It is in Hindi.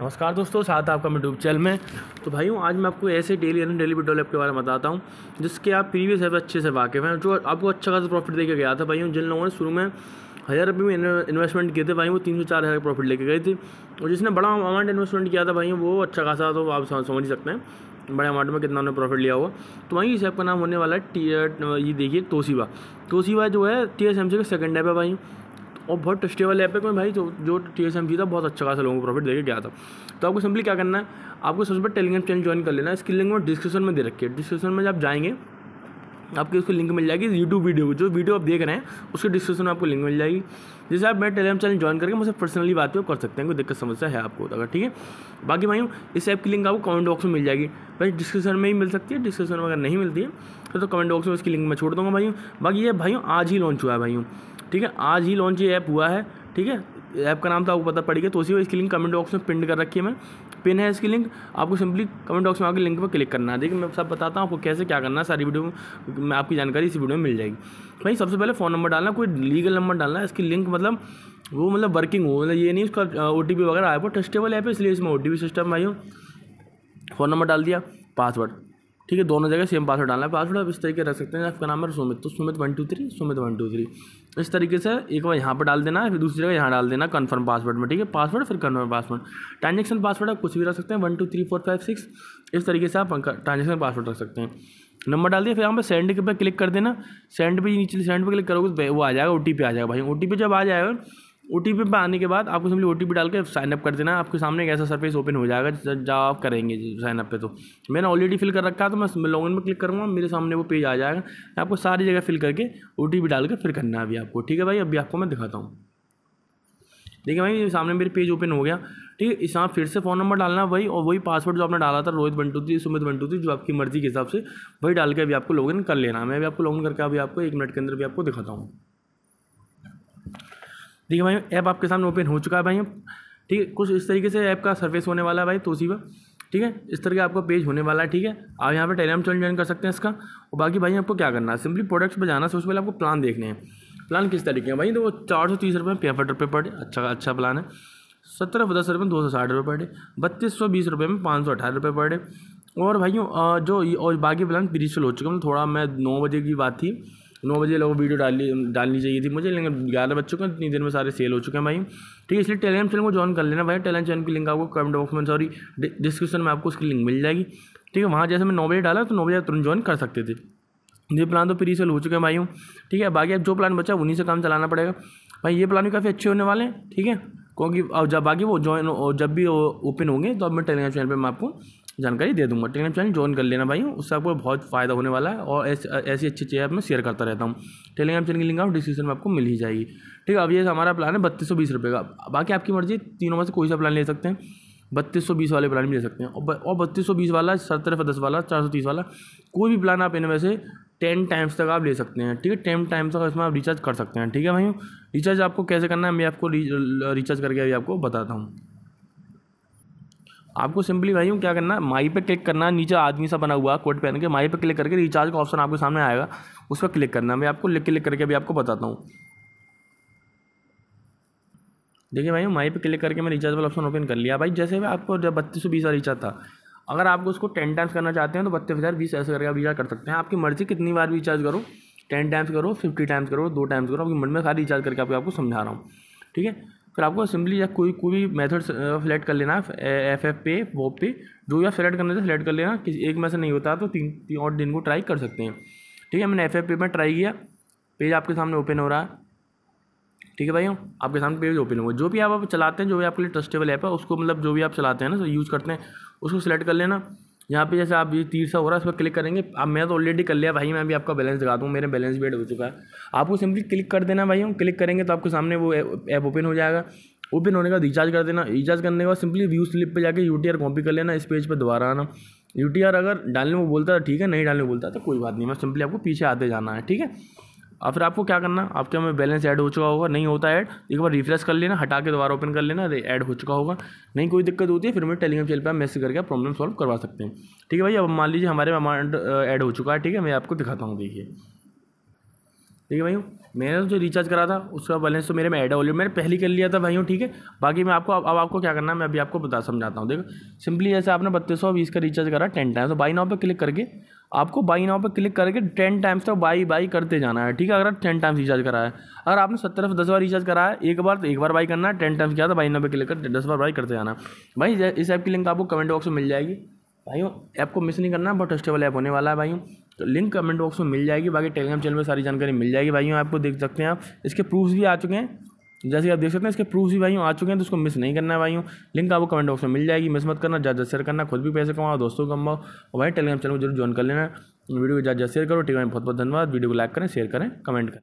नमस्कार दोस्तों साथ है आपका मैं यूट्यूब चैनल में तो भाइयों आज मैं आपको ऐसे daily earning daily withdrawal app के बारे में बताता हूँ जिसके आप प्रीवियस ऐप अच्छे से वाकिफ़ हैं जो आपको अच्छा खासा प्रॉफिट देकर गया था भाइयों जिन लोगों ने शुरू में हज़ार रुपये में इन्वेस्टमेंट किए थे भाई वो तीन सौ चार हज़ार प्रॉफिट लेके गए थे और जिसने बड़ा अमाउंट इन्वेस्टमेंट किया था भाई वो अच्छा खासा तो आप समझ ही सकते हैं बड़े अमाउंट में कितना उन्होंने प्रॉफिट लिया हुआ तो वहीं इस ऐप का नाम होने वाला है टी ये देखिए तोसीबा तोसीबा जो है टी एस एम सी का सेकेंड ऐप है भाई और बहुत टेस्टेबल ऐप है कोई भाई जो जो टी एस एम जी था बहुत अच्छा खासा लोगों को प्रॉफिट देखे गया था तो आपको सिंपली क्या करना है आपको सबसे पहले टेलीग्राम चैनल ज्वाइन कर लेना है इसकी लिंक में डिस्क्रिप्शन में दे रखी है डिस्क्रिप्शन में जब जाएंगे आपकी उसको लिंक मिल जाएगी यूट्यूब वीडियो जो वीडियो आप देख रहे हैं उसके डिस्क्रिप्शन में आपको लिंक मिल जाएगी जैसे आप मैं टेलीग्राम चैनल ज्वाइन करके मुझसे पर्सनली बात कर सकते हैं कोई दिक्कत समस्या है आपको अगर ठीक है बाकी भाई इस ऐप की लिंक आपको कमेंट बॉक्स में मिल जाएगी भाई डिस्क्रिप्शन में ही मिल सकती है डिस्क्रिप्शन में अगर नहीं मिलती है तो, तो कमेंट बॉक्स में उसकी लिंक मैं छोड़ दूँगा भाई बाकी ये भाई आज ही लॉन्च हुआ है भाई ठीक है आज ही लॉन्च ये ऐप हुआ है ठीक है ऐप का नाम तो आपको पता पड़ेगा तो उसी इसकी लिंक कमेंट बॉक्स में पिंड कर रखी है मैं पिन है इसकी लिंक आपको सिंपली कमेंट बॉक्स में आपके लिंक पर क्लिक करना है देखिए मैं सब बताता हूँ आपको कैसे क्या करना है सारी वीडियो में आपकी जानकारी इसी वीडियो में मिल जाएगी भाई सबसे पहले फ़ोन नंबर डालना कोई लीगल नंबर डालना इसकी लिंक मतलब वो मतलब वर्किंग हो मतलब ये नहीं उसका ओ वगैरह आया हो ट्रस्टेबल ऐप है इसलिए इसमें ओ सिस्टम भाई फ़ोन नंबर डाल दिया पासवर्ड ठीक है दोनों जगह सेम पासवर्ड डालना है पासवर्ड आप इस तरीके रख सकते हैं आपका नाम है सुमित तो Sumit one two three Sumit one two three इस तरीके से एक बार यहाँ पर डाल देना है फिर दूसरी जगह यहाँ डाल देना कन्फर्म पासवर्ड में ठीक है पासवर्ड फिर कन्फर्म पासवर्ड ट्रांजेक्शन पासवर्ड आप कुछ भी रख सकते हैं one two three four five six इस तरीके से आप ट्रांजेक्शन पासवर्ड रख सकते हैं नंबर डाल दिया फिर यहाँ पर सेंड के पे क्लिक कर देना सेंड पे नीचे सेंड पे क्लिक करोगे तो वो आ जाएगा ओ आ जाएगा भाई ओ जब आ जाएगा ओ टी पी पर आने के बाद आपको सिंपली ओ टी पी डाल के साइनअप कर देना आपके सामने एक ऐसा सर्विस ओपन हो जाएगा जब आप करेंगे साइनअप पे तो मैंने ऑलरेडी फिल कर रखा है तो मैं लॉग इन में क्लिक करूँगा मेरे सामने वो पेज आ जाएगा आपको सारी जगह फिल करके ओ टी पी डाल के फिर करना है अभी आपको ठीक है भाई अभी आपको मैं दिखाता हूँ देखिए भाई सामने मेरे पेज ओपन हो गया ठीक है इस यहाँ फिर से फ़ोन नंबर डालना वही और वही पासवर्ड जो आपने डाला था रोहित बंटू थी सुमित बंटू थी जो आपकी मर्ज़ी के हिसाब से वही डाल के अभी आपको लॉगिन कर लेना है मैं भी आपको लॉगिन करके अभी आपको एक मिनट के अंदर भी आपको दिखाता हूँ ठीक है भाई ऐप आपके सामने ओपन हो चुका है भाई ठीक है कुछ इस तरीके से ऐप का सर्विस होने वाला है भाई पर ठीक है इस तरह का आपका पेज होने वाला है ठीक है आप यहाँ पे टेलीग्राम चैनल ज्वाइन कर सकते हैं इसका और बाकी भाई आपको क्या करना है सिंपली प्रोडक्ट्स पर जाना सबसे पहले आपको प्लान देखने हैं प्लान किस तरीके हैं भाई तो वो चार सौ तीस रुपये पैंसठ रुपये पर डे अच्छा अच्छा प्लान है सत्रह दस रुपये में दो सौ साठ रुपये पर डे बत्तीस सौ बीस रुपये में पाँच सौ अठारह रुपये पर डे और भाइयों जो और बाकी प्लान प्रीसेल हो चुका है मतलब थोड़ा मैं नौ बजे की बात थी नौ बजे लोग वीडियो डाली डालनी चाहिए थी मुझे लेकिन ग्यारह बज चुके हैं इतनी देर में सारे सेल हो चुके हैं भाई ठीक है इसलिए टेलीग्राम चैनल को ज्वाइन कर लेना भाई टेलीग्राम चैनल की लिंक आपको कमेंट बॉक्स में सॉरी डिस्क्रिप्शन में आपको उसकी लिंक मिल जाएगी ठीक है वहाँ जैसे मैं नौ बजे डाला तो नौ बजे तुरंत ज्वाइन कर सकते थे ये प्लान तो प्री सेल हो चुके हैं भाई हूँ ठीक है बाकी अब जो प्लान बचा उन्हीं से काम चलाना पड़ेगा भाई ये प्लान भी काफ़ी अच्छे होने वाले हैं ठीक है क्योंकि जब बाकी वो ज्वाइन जब भी ओपन होंगे तो अब मैं टेलीग्राम चैनल पर मैं आपको जानकारी दे दूंगा टेलीग्राम चैनल ज्वाइन कर लेना भाई उससे आपको बहुत फ़ायदा होने वाला है और ऐसी ऐसी अच्छी अच्छी मैं शेयर करता रहता हूँ टेलीग्राम चैनल की लिंक आप डिस्क्रिप्शन में आपको मिल ही जाएगी ठीक है अब ये हमारा प्लान है बत्तीस सौ बीस रुपये का बाकी आपकी मर्जी तीनों में से कोई सा प्लान ले सकते हैं बत्तीस सौ बीस वाले प्लान भी ले सकते हैं और बत्तीस सौ बीस वाला तरफ़ दस वाला चार सौ तीस वाला कोई भी प्लान आप इनमें से टेन टाइम्स तक आप ले सकते हैं ठीक है टेन टाइम्स तक इसमें आप रिचार्ज कर सकते हैं ठीक है भाई रिचार्ज आपको कैसे करना है मैं आपको रिचार्ज करके अभी आपको बताता हूँ आपको सिंपली भाई क्या करना है माई पे क्लिक करना है नीचे आदमी सा बना हुआ कोट पहन के माई पे क्लिक करके रिचार्ज का ऑप्शन आपके सामने आएगा उस पर क्लिक करना है मैं आपको क्लिक करके अभी आपको बताता हूँ देखिए भाई माई पे क्लिक करके मैं रिचार्ज वाला ऑप्शन ओपन कर लिया भाई जैसे आपको जब बत्तीस सौ बीस का रिचार्ज था अगर आपको उसको टेन टाइम्स करना चाहते हैं तो बत्तीस हज़ार बीस ऐसे करके आप रिचार्ज कर सकते हैं आपकी मर्ज़ी कितनी बार रिचार्ज करो टेन टाइम्स करो फिफ्टी टाइम्स करो दो टाइम्स करो आपकी मन में सारी रिचार्ज करके आपको आपको समझा रहा हूँ ठीक है फिर आपको सिंपली या कोई कोई भी मेथड सेलेक्ट कर लेना है एफ एफ पे वॉप पे जो भी आप सेलेक्ट करना चाहते सेलेक्ट कर लेना किसी एक में से नहीं होता तो तीन तीन और दिन को ट्राई कर सकते हैं ठीक है मैंने एफ एफ पे में ट्राई किया पेज आपके सामने ओपन हो रहा है ठीक है भाई आपके सामने पेज ओपन हुआ जो भी आप चलाते हैं जो भी आपके लिए ट्रस्टेबल ऐप है उसको मतलब जो भी आप चलाते हैं ना यूज़ करते हैं उसको सेलेक्ट कर लेना यहाँ पे जैसे आप ये तीर सा हो रहा है उस पर क्लिक करेंगे अब मैं तो ऑलरेडी कर लिया भाई मैं अभी आपका बैलेंस दिखा दूँ मेरे बैलेंस भी एड हो चुका है आपको सिंपली क्लिक कर देना भाई हम क्लिक करेंगे तो आपके सामने वो ऐप ओपन हो जाएगा ओपन होने का रिचार्ज कर देना रिचार्ज करने के बाद सिंपली व्यू स्लिप पर जाकर यू टी आर कॉपी कर लेना इस पेज पर दोबारा आना यू टी आर अगर डालने को बोलता है ठीक है नहीं डालने को बोलता तो कोई बात नहीं मैं सिंपली आपको पीछे आते जाना है ठीक है और फिर आपको क्या करना आपके हमें बैलेंस ऐड हो चुका होगा नहीं होता ऐड एक बार रिफ्रेश कर लेना हटा के दोबारा ओपन कर लेना ऐड हो चुका होगा नहीं कोई दिक्कत होती है फिर मैं टेलीग्राम चैनल पर मैसेज करके प्रॉब्लम सॉल्व करवा सकते हैं ठीक है भाई अब मान लीजिए हमारे अमाउंट ऐड हो चुका है ठीक है मैं आपको दिखाता हूँ देखिए ठीक है भाई मैंने तो जो रिचार्ज करा था उसका बैलेंस तो मेरे में ऐड ऑलरेडी मैंने पहले कर लिया था भाई ठीक है बाकी मैं आपको अब आपको क्या करना है मैं अभी आपको बता समझाता हूँ देखो सिंपली जैसे आपने बत्तीस सौ बीस का रिचार्ज करा टेन टाइम तो बाई नाव पर क्लिक करके आपको बाई नाव पर क्लिक करके टेन टाइम्स तक बाई बाई करते जाना है ठीक है अगर टेन टाइम्स रिचार्ज करा है अगर आपने सत्तर से दस बार रिचार्ज करा है एक बार तो एक बार बाई करना है टेन टाइम्स क्या था बाई नाव पर क्लिक कर दस बार बाई करते जाना भाई इस ऐप की लिंक आपको कमेंट बॉक्स में मिल जाएगी भाई ऐप को मिस नहीं करना बहुत ट्रस्टेबल ऐप होने वाला है भाई तो लिंक कमेंट बॉक्स में मिल जाएगी बाकी टेलीग्राम चैनल में सारी जानकारी मिल जाएगी भाई आपको देख सकते हैं आप इसके प्रूफ्स भी आ चुके हैं जैसे आप देख सकते हैं इसके प्रूफ भी भाइयों आ चुके हैं तो उसको मिस नहीं करना है भाइयों लिंक आपको कमेंट बॉक्स में मिल जाएगी मिस मत करना ज़्यादा शेयर करना खुद भी पैसे कमाओ दोस्तों को कमाओ और भाई टेलीग्राम चैनल को जरूर ज्वाइन कर लेना वीडियो को ज़्यादा शेयर करो टेलीग्राम बहुत बहुत धन्यवाद वीडियो को लाइक करें शेयर करें कमेंट करें